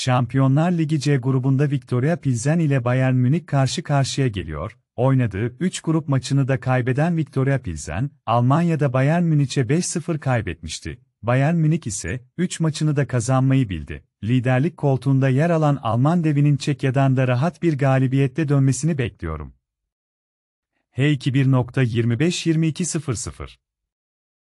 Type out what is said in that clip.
Şampiyonlar Ligi C grubunda Victoria Pilsen ile Bayern Münih karşı karşıya geliyor. Oynadığı 3 grup maçını da kaybeden Victoria Pilsen, Almanya'da Bayern Münih'e 5-0 kaybetmişti. Bayern Münih ise 3 maçını da kazanmayı bildi. Liderlik koltuğunda yer alan Alman devinin Çekya'dan da rahat bir galibiyette dönmesini bekliyorum. H2 1.25-22.00